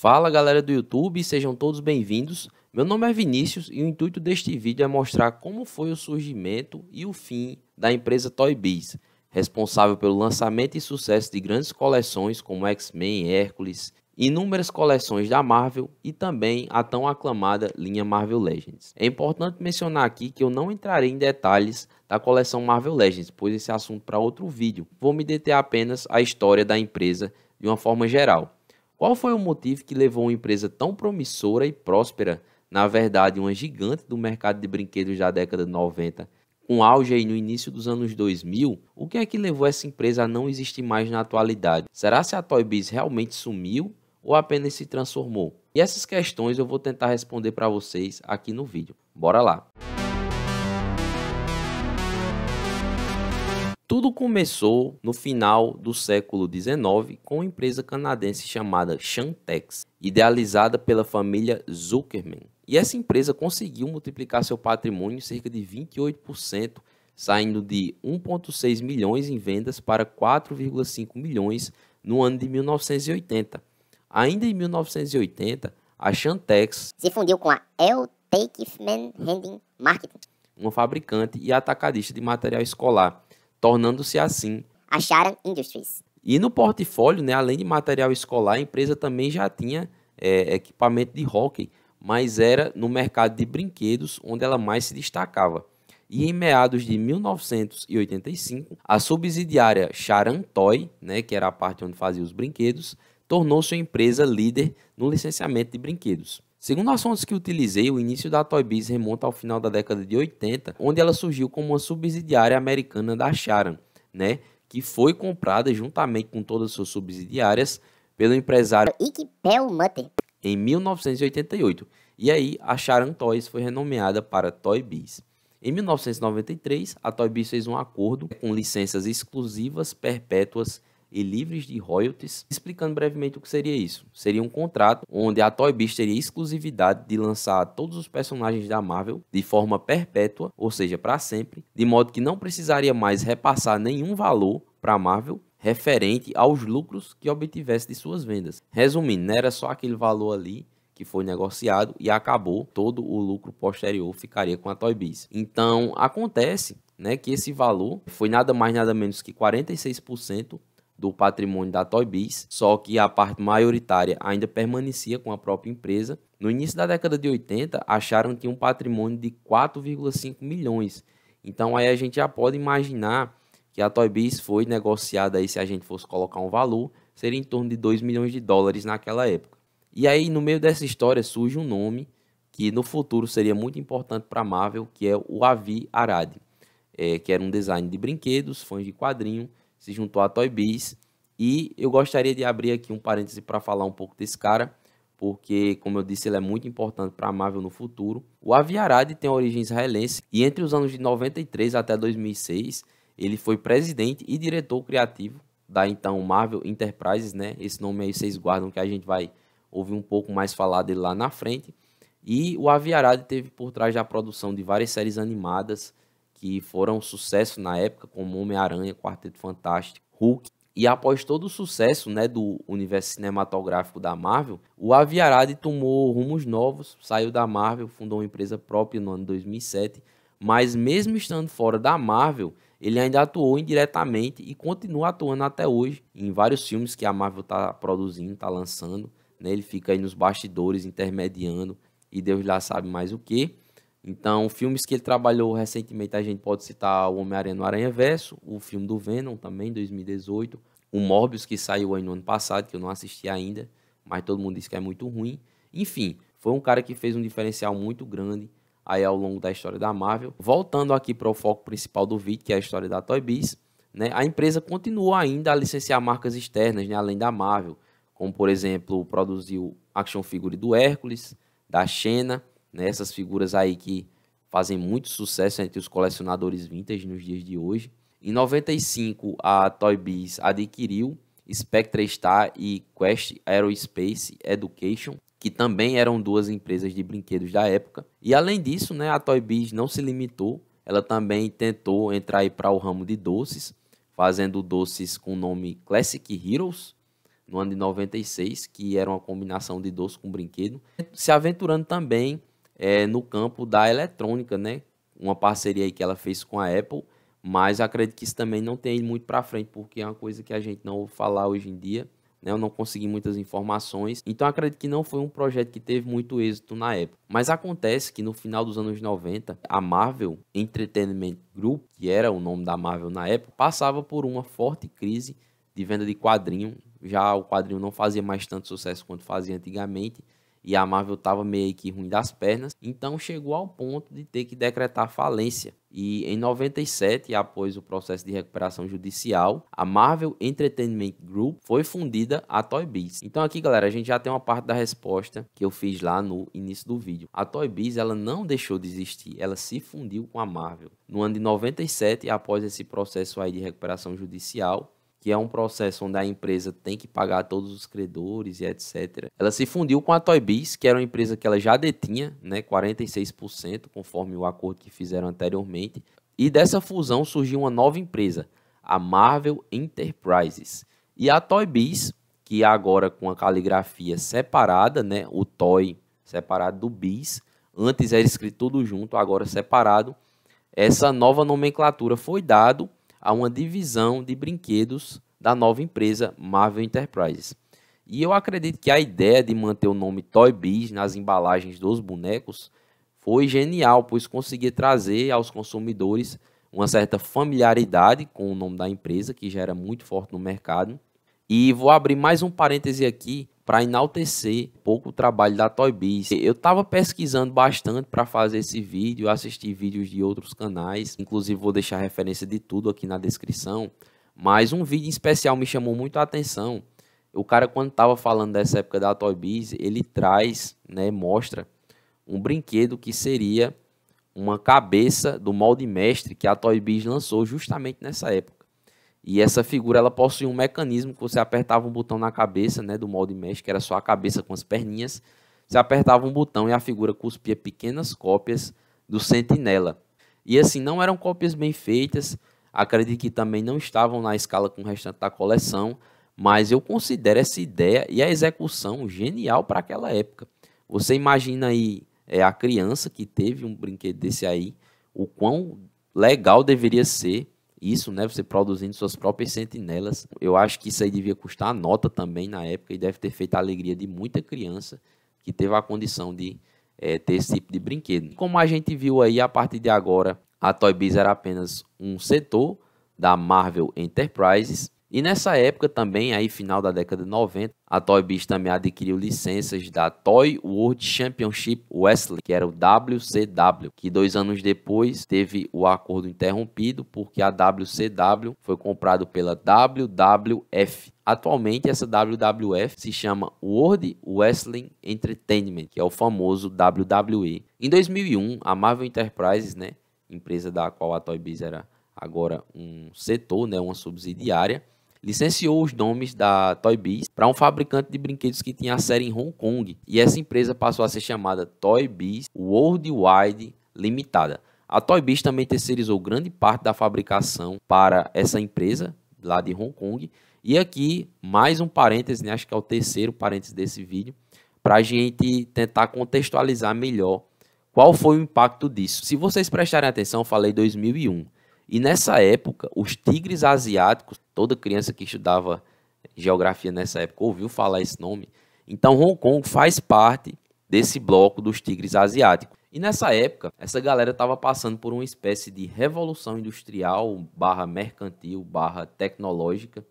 Fala galera do YouTube, sejam todos bem-vindos. Meu nome é Vinícius e o intuito deste vídeo é mostrar como foi o surgimento e o fim da empresa Toy Biz, responsável pelo lançamento e sucesso de grandes coleções como X-Men, Hércules, inúmeras coleções da Marvel e também a tão aclamada linha Marvel Legends. É importante mencionar aqui que eu não entrarei em detalhes da coleção Marvel Legends, pois esse é assunto para outro vídeo. Vou me deter apenas à história da empresa de uma forma geral. Qual foi o motivo que levou uma empresa tão promissora e próspera, na verdade uma gigante do mercado de brinquedos da década de 90, com auge aí no início dos anos 2000, o que é que levou essa empresa a não existir mais na atualidade? Será se a Toy Biz realmente sumiu ou apenas se transformou? E essas questões eu vou tentar responder para vocês aqui no vídeo. Bora lá! Tudo começou no final do século XIX com uma empresa canadense chamada Shantex, idealizada pela família Zuckerman. E essa empresa conseguiu multiplicar seu patrimônio cerca de 28%, saindo de 1,6 milhões em vendas para 4,5 milhões no ano de 1980. Ainda em 1980, a Shantex se fundiu com a El Takeman Handing Marketing, uma fabricante e atacadista de material escolar tornando-se assim a Charan Industries. E no portfólio, né, além de material escolar, a empresa também já tinha é, equipamento de hockey, mas era no mercado de brinquedos onde ela mais se destacava. E em meados de 1985, a subsidiária Charan Toy, né, que era a parte onde fazia os brinquedos, tornou-se uma empresa líder no licenciamento de brinquedos. Segundo as fontes que utilizei, o início da Toy Biz remonta ao final da década de 80, onde ela surgiu como uma subsidiária americana da Charan, né, que foi comprada juntamente com todas as suas subsidiárias pelo empresário Ike Perlmutter em 1988. E aí a Charan Toys foi renomeada para Toy Biz. Em 1993, a Toy Biz fez um acordo com licenças exclusivas perpétuas e livres de royalties. Explicando brevemente o que seria isso. Seria um contrato onde a Toy Biz teria exclusividade de lançar todos os personagens da Marvel de forma perpétua, ou seja, para sempre, de modo que não precisaria mais repassar nenhum valor para a Marvel referente aos lucros que obtivesse de suas vendas. Resumindo, não né, era só aquele valor ali que foi negociado e acabou, todo o lucro posterior ficaria com a Toy Biz. Então, acontece né, que esse valor foi nada mais nada menos que 46% do patrimônio da Toybiz, só que a parte maioritária ainda permanecia com a própria empresa. No início da década de 80, acharam que um patrimônio de 4,5 milhões. Então aí a gente já pode imaginar que a Toybiz foi negociada aí, se a gente fosse colocar um valor, seria em torno de 2 milhões de dólares naquela época. E aí no meio dessa história surge um nome que no futuro seria muito importante para a Marvel, que é o Avi Arad, é, que era um design de brinquedos, fãs de quadrinho, se juntou à Toy Biz. E eu gostaria de abrir aqui um parêntese para falar um pouco desse cara, porque, como eu disse, ele é muito importante para a Marvel no futuro. O Aviarad tem origem israelense e entre os anos de 93 até 2006, ele foi presidente e diretor criativo da então Marvel Enterprises, né? Esse nome aí vocês guardam que a gente vai ouvir um pouco mais falar dele lá na frente. E o Aviarad teve por trás da produção de várias séries animadas que foram sucesso na época, como Homem-Aranha, Quarteto Fantástico, Hulk. E após todo o sucesso né, do universo cinematográfico da Marvel, o Aviarade tomou rumos novos, saiu da Marvel, fundou uma empresa própria no ano 2007, mas mesmo estando fora da Marvel, ele ainda atuou indiretamente e continua atuando até hoje em vários filmes que a Marvel está produzindo, está lançando. Né? Ele fica aí nos bastidores, intermediando, e Deus lá sabe mais o que. Então, filmes que ele trabalhou recentemente, a gente pode citar O Homem-Aranha no Aranha Verso, o filme do Venom também, 2018, o Morbius, que saiu aí no ano passado, que eu não assisti ainda, mas todo mundo disse que é muito ruim. Enfim, foi um cara que fez um diferencial muito grande aí ao longo da história da Marvel. Voltando aqui para o foco principal do vídeo, que é a história da Toy Biz, né? a empresa continua ainda a licenciar marcas externas, né? além da Marvel, como por exemplo, produziu action figure do Hércules, da Xena, né, essas figuras aí que fazem muito sucesso entre os colecionadores vintage nos dias de hoje. Em 95, a Toy Biz adquiriu Spectra Star e Quest Aerospace Education, que também eram duas empresas de brinquedos da época. E além disso, né, a Toy Biz não se limitou, ela também tentou entrar para o ramo de doces, fazendo doces com o nome Classic Heroes, no ano de 96, que era uma combinação de doce com brinquedo, se aventurando também é, no campo da eletrônica, né? Uma parceria aí que ela fez com a Apple, mas acredito que isso também não tem muito para frente, porque é uma coisa que a gente não ouve falar hoje em dia. Né? Eu não consegui muitas informações, então acredito que não foi um projeto que teve muito êxito na época. Mas acontece que no final dos anos 90, a Marvel Entertainment Group, que era o nome da Marvel na época, passava por uma forte crise de venda de quadrinho. Já o quadrinho não fazia mais tanto sucesso quanto fazia antigamente, e a Marvel estava meio que ruim das pernas, então chegou ao ponto de ter que decretar falência. E em 97, após o processo de recuperação judicial, a Marvel Entertainment Group foi fundida a Toy Biz. Então aqui, galera, a gente já tem uma parte da resposta que eu fiz lá no início do vídeo. A Toy Biz, ela não deixou de existir, ela se fundiu com a Marvel. No ano de 97, após esse processo aí de recuperação judicial, que é um processo onde a empresa tem que pagar todos os credores e etc. Ela se fundiu com a Toybiz, que era uma empresa que ela já detinha, né, 46%, conforme o acordo que fizeram anteriormente. E dessa fusão surgiu uma nova empresa, a Marvel Enterprises. E a Toybiz, que agora com a caligrafia separada, né, o Toy separado do Biz, antes era escrito tudo junto, agora separado. Essa nova nomenclatura foi dado a uma divisão de brinquedos da nova empresa Marvel Enterprises. E eu acredito que a ideia de manter o nome Toy Biz nas embalagens dos bonecos foi genial, pois conseguia trazer aos consumidores uma certa familiaridade com o nome da empresa, que já era muito forte no mercado. E vou abrir mais um parêntese aqui para enaltecer um pouco o trabalho da Toy Biz. Eu estava pesquisando bastante para fazer esse vídeo, assistir vídeos de outros canais, inclusive vou deixar referência de tudo aqui na descrição, mas um vídeo em especial me chamou muito a atenção. O cara quando estava falando dessa época da Toy Biz, ele traz, né, mostra um brinquedo que seria uma cabeça do molde mestre que a Toy Biz lançou justamente nessa época. E essa figura ela possui um mecanismo que você apertava um botão na cabeça, né, do molde mesh, que era só a cabeça com as perninhas. Você apertava um botão e a figura cuspia pequenas cópias do sentinela. E assim, não eram cópias bem feitas, acredito que também não estavam na escala com o restante da coleção, mas eu considero essa ideia e a execução genial para aquela época. Você imagina aí é, a criança que teve um brinquedo desse aí, o quão legal deveria ser isso, né? Você produzindo suas próprias sentinelas. Eu acho que isso aí devia custar nota também na época e deve ter feito a alegria de muita criança que teve a condição de é, ter esse tipo de brinquedo. Como a gente viu aí, a partir de agora, a Toy Biz era apenas um setor da Marvel Enterprises e nessa época também, aí final da década de 90, a Toy Biz também adquiriu licenças da Toy World Championship Wrestling, que era o WCW, que dois anos depois teve o acordo interrompido porque a WCW foi comprada pela WWF. Atualmente essa WWF se chama World Wrestling Entertainment, que é o famoso WWE. Em 2001, a Marvel Enterprises, né, empresa da qual a Toy Biz era agora um setor, né, uma subsidiária, licenciou os nomes da Toy Biz para um fabricante de brinquedos que tinha a série em Hong Kong, e essa empresa passou a ser chamada Toy Biz Worldwide Limitada. A Toy Biz também terceirizou grande parte da fabricação para essa empresa lá de Hong Kong. E aqui, mais um parêntese, né? acho que é o terceiro parêntese desse vídeo, para a gente tentar contextualizar melhor qual foi o impacto disso. Se vocês prestarem atenção, eu falei 2001. E nessa época, os tigres asiáticos, toda criança que estudava geografia nessa época ouviu falar esse nome. Então, Hong Kong faz parte desse bloco dos tigres asiáticos. E nessa época, essa galera estava passando por uma espécie de revolução industrial barra mercantil barra tecnológica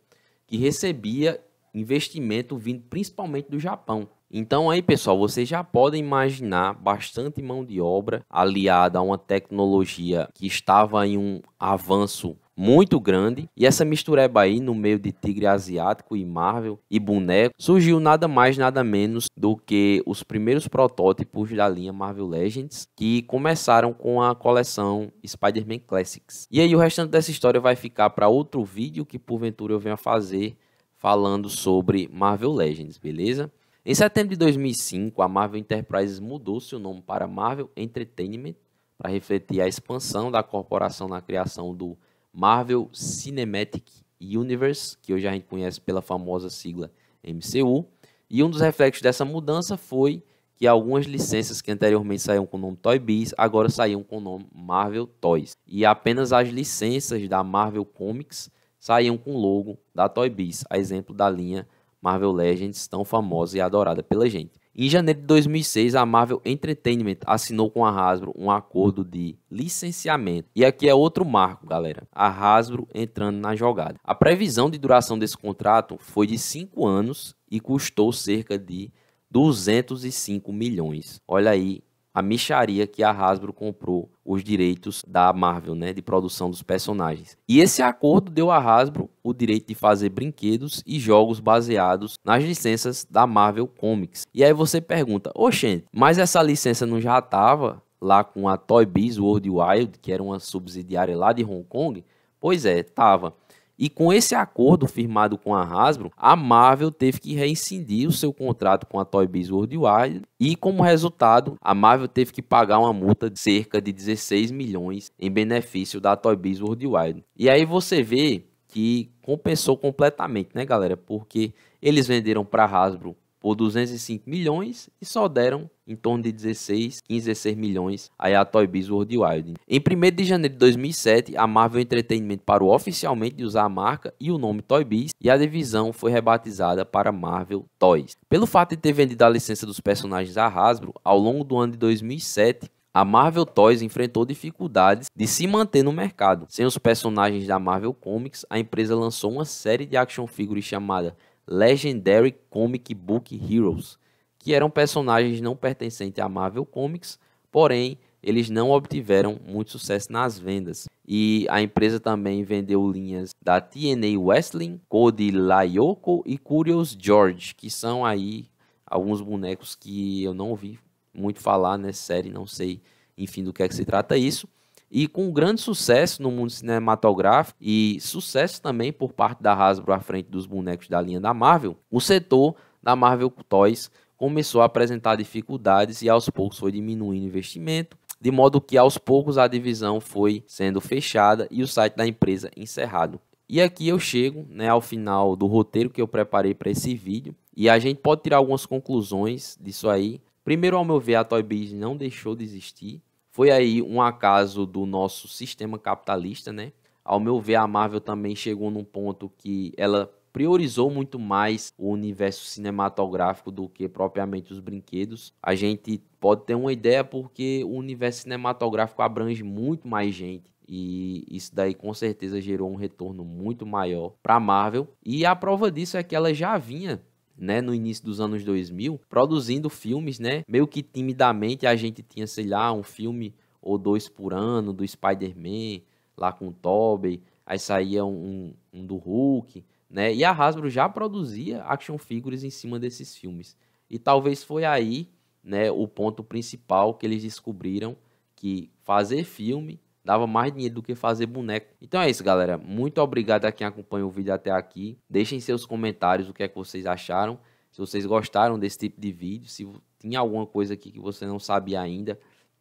que recebia investimento vindo principalmente do Japão. Então aí, pessoal, vocês já podem imaginar bastante mão de obra aliada a uma tecnologia que estava em um avanço muito grande, e essa mistureba aí no meio de tigre asiático e Marvel e boneco, surgiu nada mais nada menos do que os primeiros protótipos da linha Marvel Legends, que começaram com a coleção Spider-Man Classics. E aí o restante dessa história vai ficar para outro vídeo que porventura eu venha fazer falando sobre Marvel Legends, beleza? Em setembro de 2005, a Marvel Enterprises mudou seu nome para Marvel Entertainment para refletir a expansão da corporação na criação do Marvel Cinematic Universe, que hoje a gente conhece pela famosa sigla MCU. E um dos reflexos dessa mudança foi que algumas licenças que anteriormente saíam com o nome Toy Biz agora saíam com o nome Marvel Toys. E apenas as licenças da Marvel Comics saíam com o logo da Toy Biz, a exemplo da linha Marvel Legends, tão famosa e adorada pela gente. Em janeiro de 2006, a Marvel Entertainment assinou com a Hasbro um acordo de licenciamento. E aqui é outro marco, galera. A Hasbro entrando na jogada. A previsão de duração desse contrato foi de 5 anos e custou cerca de 205 milhões. Olha aí a micharia que a Hasbro comprou os direitos da Marvel, né, de produção dos personagens. E esse acordo deu à Hasbro o direito de fazer brinquedos e jogos baseados nas licenças da Marvel Comics. E aí você pergunta, oxente, mas essa licença não já estava lá com a Toy Biz World Wild, que era uma subsidiária lá de Hong Kong? Pois é, tava. E com esse acordo firmado com a Hasbro, a Marvel teve que reincidir o seu contrato com a Toy Biz Worldwide e como resultado, a Marvel teve que pagar uma multa de cerca de 16 milhões em benefício da Toy Biz Worldwide. E aí você vê que compensou completamente, né, galera? Porque eles venderam para a Hasbro por 205 milhões e só deram em torno de 16, 15, 16 milhões aí a Toy Biz Worldwide. Em 1 de janeiro de 2007, a Marvel Entertainment parou oficialmente de usar a marca e o nome Toy Biz e a divisão foi rebatizada para Marvel Toys. Pelo fato de ter vendido a licença dos personagens à Hasbro, ao longo do ano de 2007, a Marvel Toys enfrentou dificuldades de se manter no mercado. Sem os personagens da Marvel Comics, a empresa lançou uma série de action figures chamada Legendary Comic Book Heroes, que eram personagens não pertencentes à Marvel Comics, porém eles não obtiveram muito sucesso nas vendas. E a empresa também vendeu linhas da TNA Wrestling, Cody LaYoko e Curious George, que são aí alguns bonecos que eu não ouvi muito falar nessa série, não sei, enfim, do que é que se trata isso e com grande sucesso no mundo cinematográfico e sucesso também por parte da Hasbro à frente dos bonecos da linha da Marvel, o setor da Marvel Toys começou a apresentar dificuldades e aos poucos foi diminuindo o investimento, de modo que aos poucos a divisão foi sendo fechada e o site da empresa encerrado. E aqui eu chego né, ao final do roteiro que eu preparei para esse vídeo e a gente pode tirar algumas conclusões disso aí. Primeiro, ao meu ver, a Toy Biz não deixou de existir, foi aí um acaso do nosso sistema capitalista, né? Ao meu ver, a Marvel também chegou num ponto que ela priorizou muito mais o universo cinematográfico do que propriamente os brinquedos. A gente pode ter uma ideia porque o universo cinematográfico abrange muito mais gente e isso daí com certeza gerou um retorno muito maior para a Marvel. E a prova disso é que ela já vinha né, no início dos anos 2000, produzindo filmes, né? Meio que timidamente a gente tinha, sei lá, um filme ou dois por ano do Spider-Man, lá com o Tobey, aí saía um, um, do Hulk, né? E a Hasbro já produzia action figures em cima desses filmes. E talvez foi aí, né, o ponto principal que eles descobriram que fazer filme dava mais dinheiro do que fazer boneco. Então é isso, galera. Muito obrigado a quem acompanha o vídeo até aqui. Deixem seus comentários o que é que vocês acharam. Se vocês gostaram desse tipo de vídeo, se tinha alguma coisa aqui que você não sabia ainda,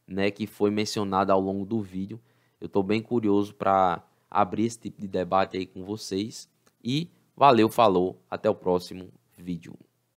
né, que foi mencionada ao longo do vídeo. Eu estou bem curioso para abrir esse tipo de debate aí com vocês. E valeu, falou, até o próximo vídeo.